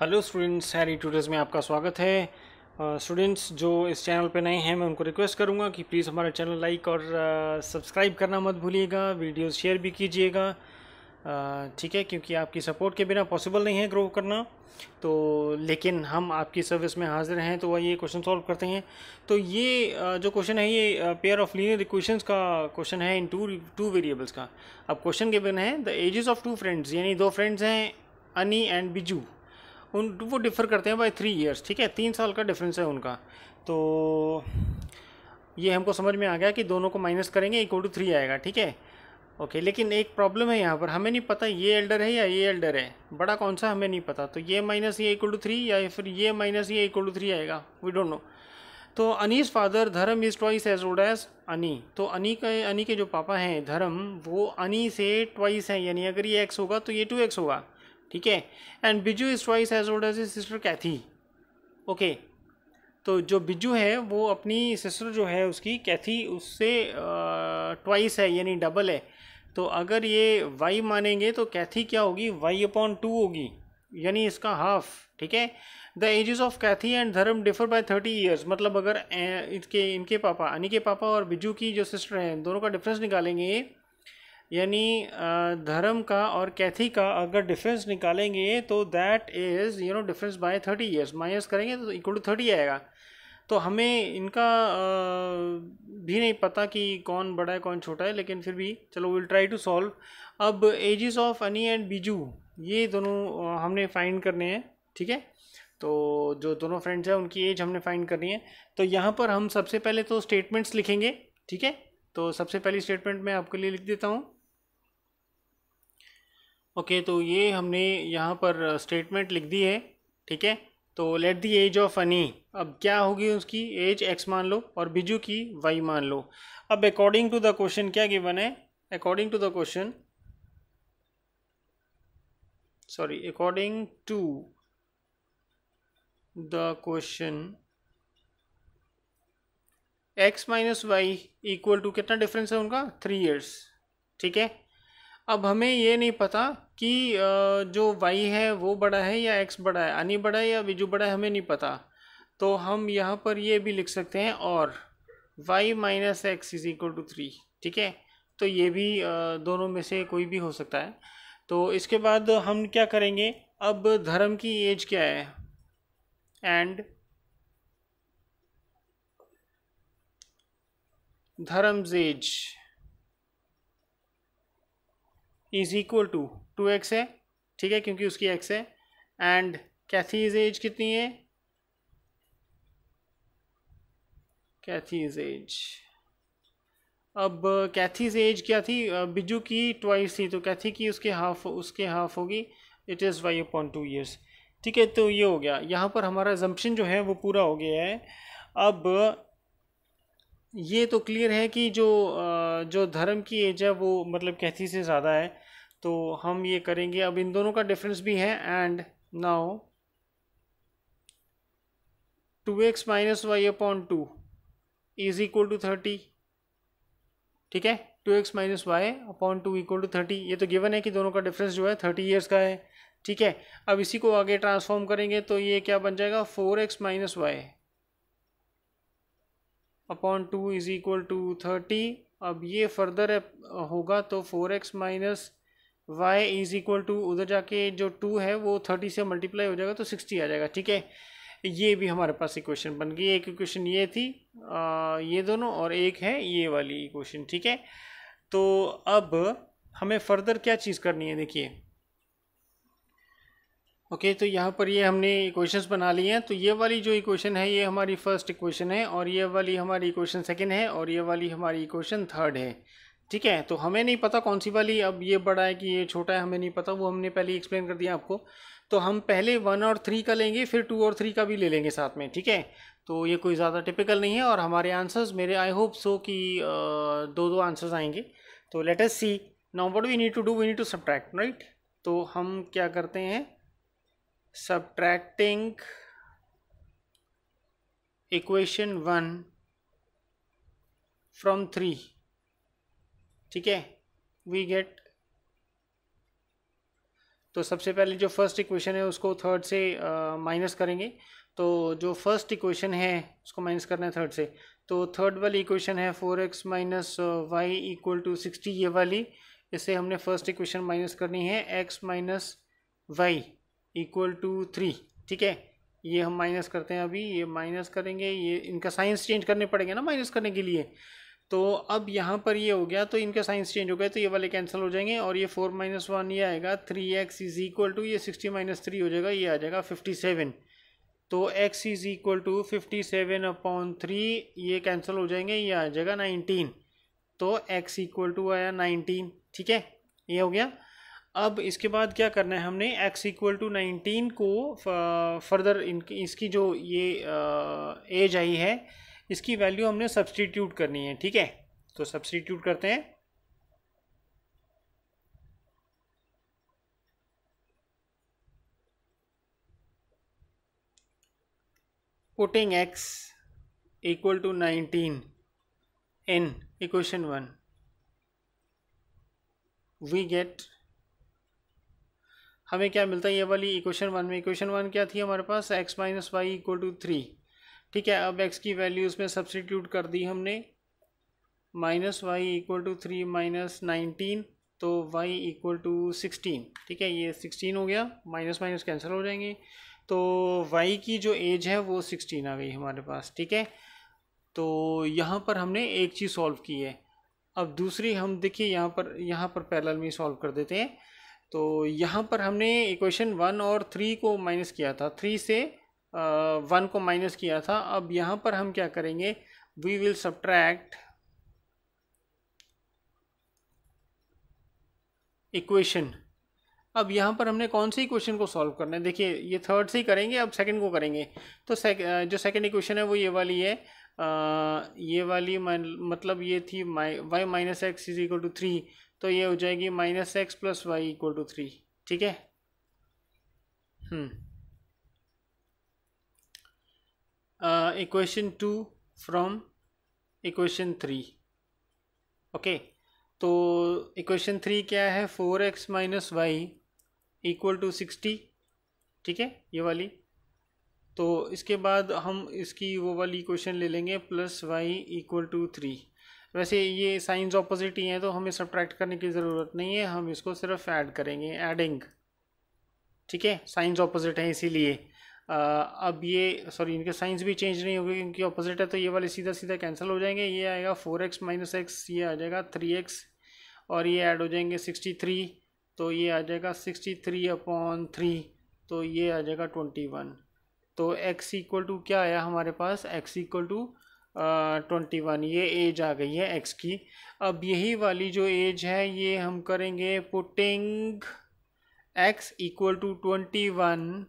hello students Harry tutors में आपका स्वागत है स्टूडेंट्स uh, जो इस चैनल पर नए हैं मैं उनको रिक्वेस्ट करूँगा कि प्लीज़ हमारा चैनल लाइक और सब्सक्राइब uh, करना मत भूलिएगा वीडियो शेयर भी कीजिएगा uh, ठीक है क्योंकि आपकी सपोर्ट के बिना पॉसिबल नहीं है ग्रो करना तो लेकिन हम आपकी सर्विस में हाजिर हैं तो ये क्वेश्चन सॉल्व करते हैं तो ये जो क्वेश्चन है ये पेयर ऑफ लीनियर इक्वेशंस का क्वेश्चन है इन टू टू वेरिएबल्स का अब क्वेश्चन के बिना है the ages of two friends यानी दो फ्रेंड्स हैं अनी एंड बिजू उन वो डिफ़र करते हैं बाई थ्री ईयर्स ठीक है तीन साल का डिफरेंस है उनका तो ये हमको समझ में आ गया कि दोनों को माइनस करेंगे इक्वल टू थ्री आएगा ठीक है ओके लेकिन एक प्रॉब्लम है यहाँ पर हमें नहीं पता ये एल्डर है या ये एल्डर है बड़ा कौन सा हमें नहीं पता तो ये माइनस ये इक्वल टू थ्री या फिर ये माइनस ये इक्वल टू थ्री आएगा वी डोंट नो तो Ani's father Dharam is twice as old as Ani तो अनी के अनी के जो पापा हैं धर्म वो अनी से ट्वाइस हैं यानी अगर ये एक्स होगा तो ये टू एक्स होगा ठीक है and Biju is twice as old as sister Cathy okay तो जो बिजू है वो अपनी सिस्टर जो है उसकी कैथी उससे ट्वाइस है यानी डबल है तो अगर ये वाई मानेंगे तो कैथी क्या होगी वाई अपॉन टू होगी यानी इसका हाफ ठीक है the ages of Cathy and Dharam differ by thirty years मतलब अगर इनके इनके पापा अनी के पापा और बिजू की जो सिस्टर हैं दोनों का डिफरेंस निकालेंगे यानी धर्म का और कैथी का अगर डिफरेंस निकालेंगे तो that is you know difference by thirty years minus करेंगे तो इक्वल टू थर्टी आएगा तो हमें इनका भी नहीं पता कि कौन बड़ा है कौन छोटा है लेकिन फिर भी चलो विल ट्राई टू सॉल्व अब ages of Ani and Biju ये दोनों हमने फाइंड करने हैं ठीक है तो जो दोनों फ्रेंड्स हैं उनकी एज हमने फाइंड करनी है तो यहाँ पर हम सबसे पहले तो स्टेटमेंट्स लिखेंगे ठीक है तो सबसे पहली स्टेटमेंट मैं आपके लिए लिख देता हूँ ओके तो ये हमने यहाँ पर स्टेटमेंट uh, लिख दी है ठीक है तो लेट दी एज ऑफ अनी अब क्या होगी उसकी एज एक्स मान लो और बिजू की वाई मान लो अब अकॉर्डिंग टू द क्वेश्चन क्या गिवन है according to the question sorry according to the question x minus y equal to कितना डिफरेंस है उनका थ्री ईयर्स ठीक है अब हमें ये नहीं पता कि जो वाई है वो बड़ा है या एक्स बड़ा है अनि बड़ा है या विजू बड़ा है हमें नहीं पता तो हम यहाँ पर ये भी लिख सकते हैं और y minus x is equal to three ठीक है तो ये भी दोनों में से कोई भी हो सकता है तो इसके बाद हम क्या करेंगे अब धर्म की एज क्या है and Dharam's age is equal to two x है ठीक है क्योंकि उसकी एक्स है एंड कैथी इज एज कितनी है कैथी इज एज अब कैथी इज एज क्या थी बिजू की ट्वाइस थी तो कैथी की उसके हाफ उसके हाफ होगी it is y upon two years ठीक है तो ये हो गया यहाँ पर हमारा जम्पशन जो है वो पूरा हो गया है अब ये तो क्लियर है कि जो जो धर्म की एज है वो मतलब कैथी से ज़्यादा है तो हम ये करेंगे अब इन दोनों का डिफरेंस भी है and now two x minus y upon two is equal to thirty ठीक है two x minus y upon two equal to thirty ये तो गिवन है कि दोनों का डिफरेंस जो है थर्टी ईयर्स का है ठीक है अब इसी को आगे ट्रांसफॉर्म करेंगे तो ये क्या बन जाएगा four x minus y upon two is equal to thirty अब ये फर्दर होगा तो four x minus y is equal to उधर जाके जो टू है वो थर्टी से मल्टीप्लाई हो जाएगा तो सिक्सटी आ जाएगा ठीक है ये भी हमारे पास इक्वेशन बन गई एक इक्वेशन ये थी आ, ये दोनों और एक है ये वाली इक्वेशन ठीक है तो अब हमें फर्दर क्या चीज़ करनी है देखिए ओके okay, तो यहाँ पर ये हमने इक्वेशंस बना लिए हैं तो ये वाली जो इक्वेशन है ये हमारी फर्स्ट इक्वेशन है और ये वाली हमारी इक्वेशन सेकंड है और ये वाली हमारी इक्वेशन थर्ड है ठीक है तो हमें नहीं पता कौन सी वाली अब ये बड़ा है कि ये छोटा है हमें नहीं पता वो हमने पहले एक्सप्लेन कर दिया आपको तो हम पहले वन और थ्री का लेंगे फिर टू और थ्री का भी ले लेंगे साथ में ठीक है तो ये कोई ज़्यादा टिपिकल नहीं है और हमारे आंसर्स मेरे आई होप सो कि दो दो आंसर्स आएंगे तो let's see now what we need to do we need to subtract right तो हम क्या करते हैं subtracting equation one from three ठीक है वी गेट तो सबसे पहले जो फर्स्ट इक्वेशन है उसको थर्ड से माइनस uh, करेंगे तो जो फर्स्ट इक्वेशन है उसको माइनस करना है थर्ड से तो थर्ड वाली इक्वेशन है four x minus y equal to sixty ये वाली इसे हमने फर्स्ट इक्वेशन माइनस करनी है x minus y equal to three ठीक है ये हम माइनस करते हैं अभी ये माइनस करेंगे ये इनका साइंस चेंज करने पड़ेगा ना माइनस करने के लिए तो अब यहाँ पर ये हो गया तो इनका साइंस चेंज हो गया तो ये वाले कैंसिल हो जाएंगे और ये फोर माइनस वन ये आएगा three x is equal to ये सिक्सटी माइनस थ्री हो जाएगा ये आ जाएगा फिफ्टी सेवन तो x is equal to fifty seven upon three ये कैंसिल हो जाएंगे ये आ जाएगा नाइनटीन तो एक्स इक्वल टू आया नाइनटीन ठीक है ये हो गया अब इसके बाद क्या करना है हमने एक्स इक्वल टू नाइनटीन को फर्दर इन इसकी जो ये एज आई है इसकी वैल्यू हमने सब्सटीट्यूट करनी है ठीक है तो सब्सटीट्यूट करते हैं putting x equal to nineteen in equation one we get हमें क्या मिलता है ये वाली इक्वेशन वन में इक्वेशन वन क्या थी हमारे पास x minus y equal to three ठीक है अब एक्स की वैल्यू उसमें सब्सटीट्यूट कर दी हमने minus y equal to three minus nineteen तो वाई इक्वल टू सिक्सटीन ठीक है ये सिक्सटीन हो गया माइनस माइनस कैंसिल हो जाएंगे तो वाई की जो एज है वो सिक्सटीन आ गई हमारे पास ठीक है तो यहाँ पर हमने एक चीज़ सॉल्व की है अब दूसरी हम देखिए यहाँ पर यहाँ पर पैरेलल में सॉल्व कर देते हैं तो यहाँ पर हमने इक्वेशन वन और थ्री को माइनस किया था थ्री से वन को माइनस किया था अब यहाँ पर हम क्या करेंगे वी विल सब्ट्रैक्ट इक्वेशन अब यहाँ पर हमने कौन से इक्वेशन को सॉल्व करना है देखिए ये थर्ड से ही करेंगे अब सेकंड को करेंगे तो सेक, जो सेकंड इक्वेशन है वो ये वाली है आ, ये वाली मतलब ये थी my y minus x is equal to three तो ये हो जाएगी minus x plus y equal to three ठीक है hmm equation two from equation three okay तो इक्वेशन थ्री क्या है four x minus y equal to sixty ठीक है ये वाली तो इसके बाद हम इसकी वो वाली इक्वेशन ले लेंगे plus y equal to three वैसे ये साइंस ऑपोजिट ही हैं तो हमें सब्ट्रैक्ट करने की ज़रूरत नहीं है हम इसको सिर्फ ऐड करेंगे एडिंग ठीक है साइंस ऑपोजिट है इसीलिए अब ये सॉरी इनके साइंस भी चेंज नहीं होगी क्योंकि ऑपोजिट है तो ये वाले सीधा सीधा कैंसिल हो जाएंगे ये आएगा फोर एक्स माइनस एक्स ये आ जाएगा थ्री एक्स और ये ऐड हो जाएंगे सिक्सटी थ्री तो ये आ जाएगा सिक्सटी थ्री अपॉन थ्री तो ये आ जाएगा ट्वेंटी वन तो एक्स इक्वल टू क्या आया हमारे पास x equal to twenty one ये एज आ गई है एक्स की अब यही वाली जो एज है ये हम करेंगे putting x equal to twenty one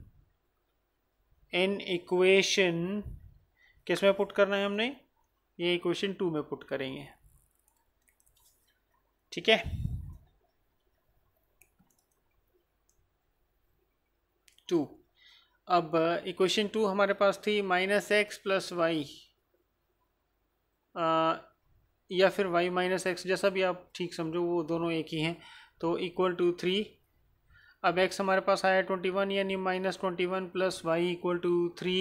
in equation किस में पुट करना है हमने ये इक्वेशन टू में पुट करेंगे ठीक है टू अब uh, इक्वेशन टू हमारे पास थी minus x plus y uh, या फिर वाई माइनस एक्स जैसा भी आप ठीक समझो वो दोनों एक ही हैं तो इक्वल टू थ्री अब एक्स हमारे पास आया ट्वेंटी वन यानी minus twenty one plus y equal to three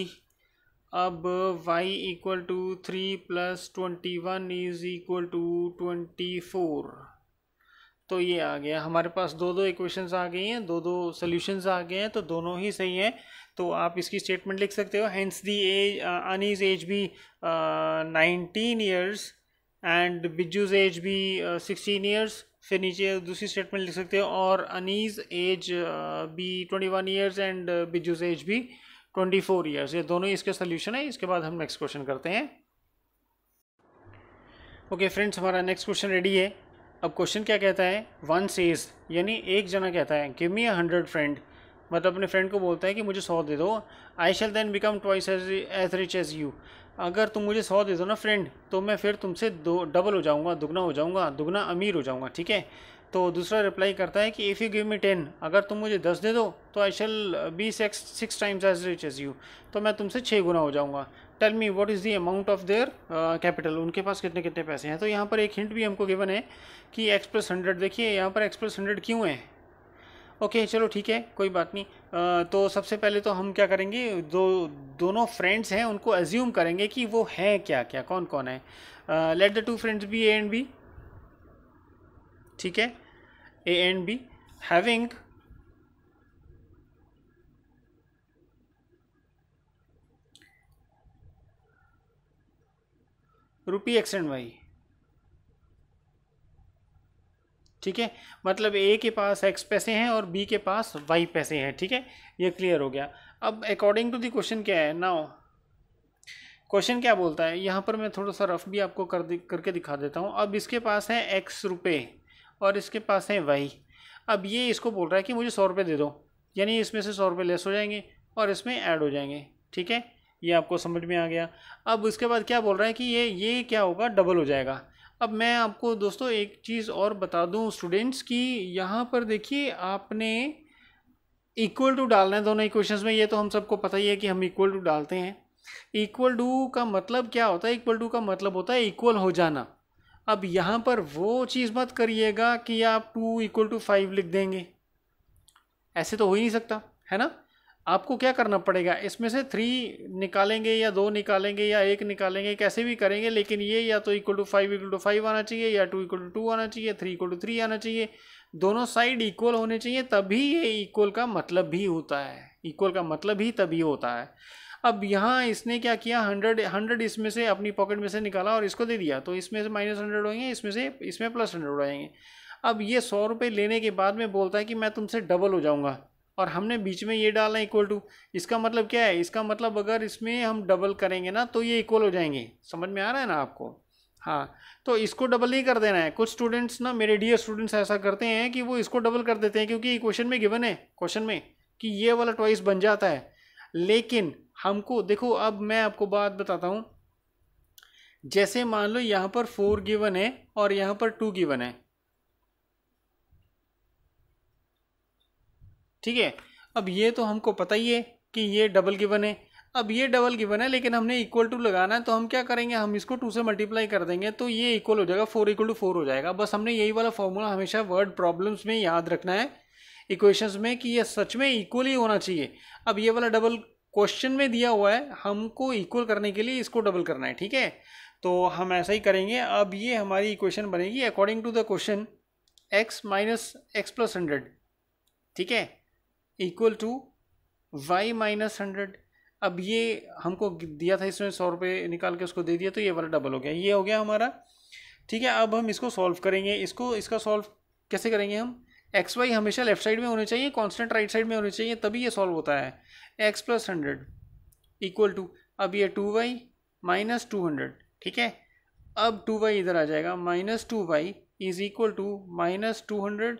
अब y equal to three plus twenty one is equal to twenty four तो ये आ गया हमारे पास दो दो इक्वेशंस आ गई हैं दो दो सॉल्यूशंस आ गए हैं तो दोनों ही सही हैं तो आप इसकी स्टेटमेंट लिख सकते हो hence the age Ani's age be nineteen years and Biju's age be sixteen years फिर नीचे दूसरी स्टेटमेंट लिख सकते हो और Ani's age be twenty one years and Biju's age be twenty four years ये दोनों ही इसके सोल्यूशन है इसके बाद हम नेक्स्ट क्वेश्चन करते हैं ओके फ्रेंड्स हमारा नेक्स्ट क्वेश्चन रेडी है अब क्वेश्चन क्या कहता है वन सेज यानी एक जना कहता है give me a hundred friend मतलब अपने फ्रेंड को बोलता है कि मुझे सौ दे दो I shall then become twice as as rich as you अगर तुम मुझे सौ दे दो ना फ्रेंड तो मैं फिर तुमसे दो डबल हो जाऊँगा दुगना हो जाऊँगा दुगना अमीर हो जाऊँगा ठीक है तो दूसरा रिप्लाई करता है कि if you give me ten अगर तुम मुझे दस दे दो तो I shall be six six times as rich as you तो मैं तुमसे छः गुना हो जाऊँगा tell me what is the amount of their capital उनके पास कितने कितने पैसे हैं तो यहाँ पर एक हिंट भी हमको गिवन है कि एक्सप्रेस हंड्रेड देखिए यहाँ पर एक्सप्रेस हंड्रेड क्यों है ओके चलो ठीक है कोई बात नहीं तो सबसे पहले तो हम क्या करेंगे दो दोनों फ्रेंड्स हैं उनको एज्यूम करेंगे कि वो हैं क्या क्या कौन कौन है let the two friends be A and B ठीक है A and B having rupee x and y ठीक है मतलब ए के पास एक्स पैसे हैं और बी के पास वाई पैसे हैं ठीक है ये क्लियर हो गया अब अकॉर्डिंग टू दी क्वेश्चन क्या है नाउ क्वेश्चन क्या बोलता है यहाँ पर मैं थोड़ा सा रफ भी आपको कर करके दिखा देता हूँ अब इसके पास है एक्स रुपये और इसके पास है वाई अब ये इसको बोल रहा है कि मुझे सौ रुपये दे दो यानी इसमें से सौ रुपये लेस हो जाएंगे और इसमें ऐड हो जाएंगे ठीक है ये आपको समझ में आ गया अब उसके बाद क्या बोल रहा है कि ये ये क्या होगा डबल हो जाएगा अब मैं आपको दोस्तों एक चीज़ और बता दूं स्टूडेंट्स कि यहाँ पर देखिए आपने इक्वल टू डालना है दोनों इक्वेशंस में ये तो हम सबको पता ही है कि हम इक्वल टू डालते हैं इक्वल टू का मतलब क्या होता है इक्वल टू का मतलब होता है इक्वल हो जाना अब यहाँ पर वो चीज़ मत करिएगा कि आप टू इक्वल टू फाइव लिख देंगे ऐसे तो हो ही नहीं सकता है ना आपको क्या करना पड़ेगा इसमें से थ्री निकालेंगे या दो निकालेंगे या एक निकालेंगे कैसे भी करेंगे लेकिन ये या तो equal to five equal to five आना चाहिए या टू इक्वल टू टू आना चाहिए थ्री इक्वल टू थ्री आना चाहिए दोनों साइड इक्वल होने चाहिए तभी ये इक्वल का मतलब भी होता है इक्वल का मतलब ही तभी होता है अब यहाँ इसने क्या किया हंड्रेड हंड्रेड इसमें से अपनी पॉकेट में से निकाला और इसको दे दिया तो इसमें से माइनस हंड्रेड होएंगे इसमें से इसमें प्लस हंड्रेड होएंगे अब ये सौ रुपये लेने के बाद में बोलता है कि मैं तुमसे डबल हो जाऊँगा और हमने बीच में ये डाला इक्वल टू इसका मतलब क्या है इसका मतलब अगर इसमें हम डबल करेंगे ना तो ये इक्वल हो जाएंगे समझ में आ रहा है ना आपको हाँ तो इसको डबल नहीं कर देना है कुछ स्टूडेंट्स ना मेरे डियर स्टूडेंट्स ऐसा करते हैं कि वो इसको डबल कर देते हैं क्योंकि क्वेश्चन में गिवन है क्वेश्चन में कि ये वाला ट्वाइस बन जाता है लेकिन हमको देखो अब मैं आपको बात बताता हूँ जैसे मान लो यहाँ पर फोर गिवन है और यहाँ पर टू गिवन है ठीक है अब ये तो हमको पता ही है कि ये डबल गिवन है अब ये डबल गिवन है लेकिन हमने इक्वल टू लगाना है तो हम क्या करेंगे हम इसको टू से मल्टीप्लाई कर देंगे तो ये इक्वल हो जाएगा फोर इक्वल टू फोर हो जाएगा बस हमने यही वाला फॉर्मूला हमेशा वर्ड प्रॉब्लम्स में याद रखना है इक्वेशंस में कि ये सच में इक्वल ही होना चाहिए अब ये वाला डबल क्वेश्चन में दिया हुआ है हमको इक्वल करने के लिए इसको डबल करना है ठीक है तो हम ऐसा ही करेंगे अब ये हमारी इक्वेशन बनेगी according to the question x minus x plus hundred ठीक है equal to y minus hundred अब ये हमको दिया था इसमें सौ रुपये निकाल के उसको दे दिया तो ये वाला डबल हो गया ये हो गया हमारा ठीक है अब हम इसको सॉल्व करेंगे इसको इसका सॉल्व कैसे करेंगे हम एक्स वाई हमेशा लेफ्ट साइड में होने चाहिए कॉन्स्टेंट राइट साइड में होने चाहिए तभी ये सॉल्व होता है x plus hundred equal to अब ये two y minus two hundred ठीक है अब टू वाई इधर आ जाएगा minus two y is equal to minus two hundred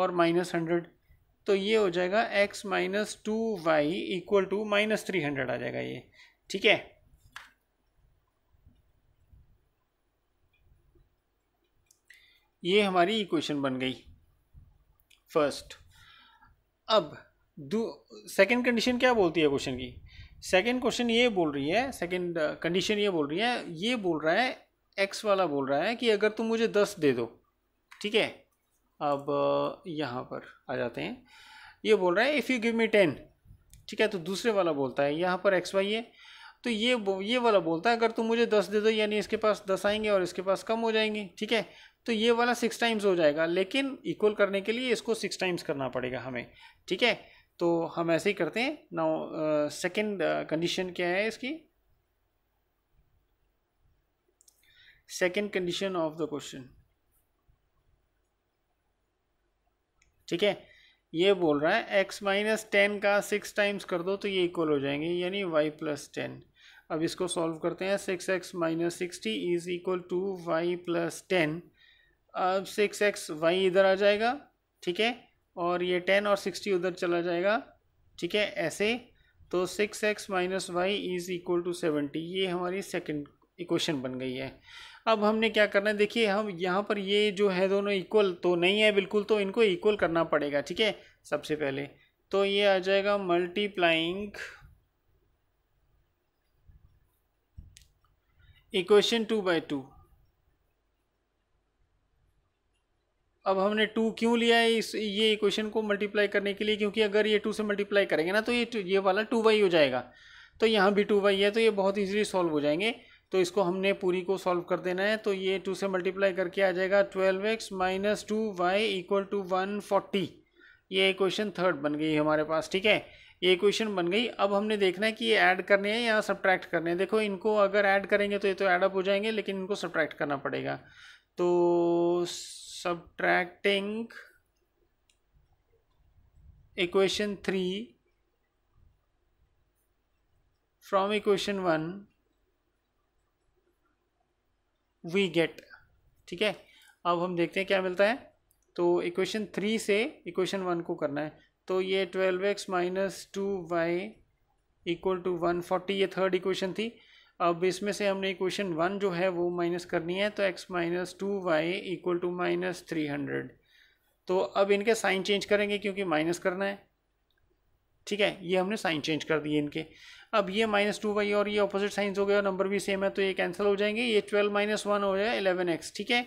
और माइनस हंड्रेड तो ये हो जाएगा x minus two y equal to minus three hundred आ जाएगा ये ठीक है ये हमारी इक्वेशन बन गई फर्स्ट अब दू सेकेंड कंडीशन क्या बोलती है क्वेश्चन की सेकेंड क्वेश्चन ये बोल रही है सेकेंड कंडीशन uh, ये बोल रही है ये बोल रहा है एक्स वाला बोल रहा है कि अगर तुम मुझे दस दे दो ठीक है अब यहाँ पर आ जाते हैं ये बोल रहा है if you give me ten ठीक है तो दूसरे वाला बोलता है यहाँ पर एक्स वाई है तो ये ये वाला बोलता है अगर तुम मुझे दस दे दो यानी इसके पास दस आएंगे और इसके पास कम हो जाएंगे ठीक है तो ये वाला सिक्स टाइम्स हो जाएगा लेकिन इक्वल करने के लिए इसको सिक्स टाइम्स करना पड़ेगा हमें ठीक है तो हम ऐसे ही करते हैं नाउ सेकंड कंडीशन क्या है इसकी second condition of the question ठीक है ये बोल रहा है एक्स माइनस टेन का सिक्स टाइम्स कर दो तो ये इक्वल हो जाएंगे यानी वाई प्लस टेन अब इसको सॉल्व करते हैं six x minus sixty is equal to y plus ten अब सिक्स एक्स वाई इधर आ जाएगा ठीक है और ये टेन और सिक्सटी उधर चला जाएगा ठीक है ऐसे तो six x minus y is equal to seventy ये हमारी सेकेंड इक्वेशन बन गई है अब हमने क्या करना है देखिए हम यहाँ पर ये जो है दोनों इक्वल तो नहीं है बिल्कुल तो इनको इक्वल करना पड़ेगा ठीक है सबसे पहले तो ये आ जाएगा multiplying equation two by two अब हमने टू क्यों लिया है इस ये इक्वेशन को मल्टीप्लाई करने के लिए क्योंकि अगर ये टू से मल्टीप्लाई करेंगे ना तो ये ये वाला टू वाई हो जाएगा तो यहाँ भी टू वाई है तो ये बहुत इजीली सॉल्व हो जाएंगे तो इसको हमने पूरी को सॉल्व कर देना है तो ये टू से मल्टीप्लाई करके आ जाएगा twelve x minus two y equal to one forty ये क्वेश्चन थर्ड बन गई हमारे पास ठीक है ये इक्वेशन बन गई अब हमने देखना है कि ये ऐड करने हैं या सब्ट्रैक्ट करने हैं देखो इनको अगर ऐड करेंगे तो ये तो ऐडअप हो जाएंगे लेकिन इनको सब्ट्रैक्ट करना पड़ेगा तो subtracting equation three from equation one we get ठीक है अब हम देखते हैं क्या मिलता है तो इक्वेशन थ्री से इक्वेशन वन को करना है तो ये twelve x minus two y equal to one forty ये थर्ड इक्वेशन थी अब इसमें से हमने इक्वेशन वन जो है वो माइनस करनी है तो x minus two y equal to minus three hundred तो अब इनके साइन चेंज करेंगे क्योंकि माइनस करना है ठीक है ये हमने साइन चेंज कर दिए इनके अब ये माइनस टू वाई और ये अपोजिट साइंस हो गया नंबर भी सेम है तो ये कैंसिल हो जाएंगे ये ट्वेल्व माइनस वन हो जाएगा एलेवन एक्स ठीक है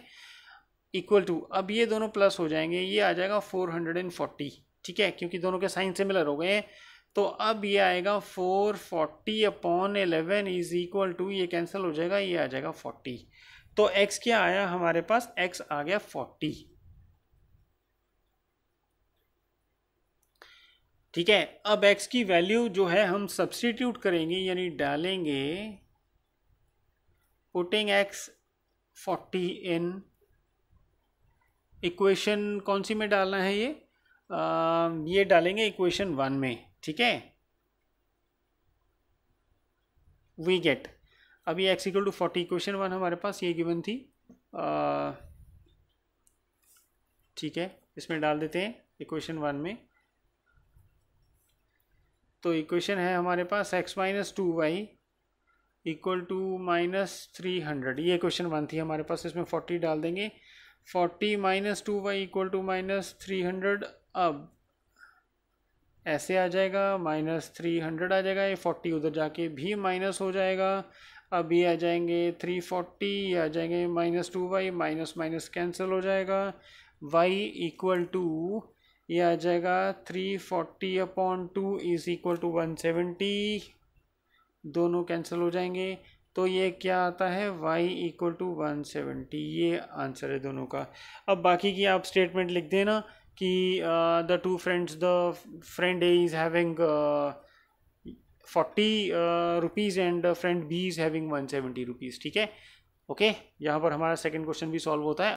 इक्वल टू अब ये दोनों प्लस हो जाएंगे ये आ जाएगा फोर हंड्रेड एंड फोर्टी ठीक है क्योंकि दोनों के साइन सिमिलर हो गए हैं तो अब ये आएगा four forty upon eleven is equal to ये कैंसिल हो जाएगा ये आ जाएगा फोर्टी तो एक्स क्या आया हमारे पास एक्स आ गया फोर्टी ठीक है अब एक्स की वैल्यू जो है हम सब्सटीट्यूट करेंगे यानी डालेंगे putting x forty in equation कौन सी में डालना है ये आ, ये डालेंगे इक्वेशन वन में ठीक है वी गेट अभी x equal to forty equation one हमारे पास ये गिवन थी ठीक है इसमें डाल देते हैं इक्वेशन वन में तो इक्वेशन है हमारे पास x minus two y equal to minus three hundred ये क्वेश्चन वन थी हमारे पास इसमें फोर्टी डाल देंगे forty minus two y equal to minus three hundred अब ऐसे आ जाएगा माइनस थ्री हंड्रेड आ जाएगा ये फोर्टी उधर जाके भी माइनस हो जाएगा अब ये आ जाएंगे थ्री फोर्टी ये आ जाएंगे minus two y minus minus cancel हो जाएगा वाई इक्वल टू ये आ जाएगा three forty upon two is equal to one seventy दोनों कैंसिल हो जाएंगे तो ये क्या आता है y equal to one seventy ये आंसर है दोनों का अब बाकी की आप स्टेटमेंट लिख देना कि the two friends the friend A is having forty rupees and friend B is having one seventy rupees ठीक है ओके यहाँ पर हमारा सेकेंड क्वेश्चन भी सॉल्व होता है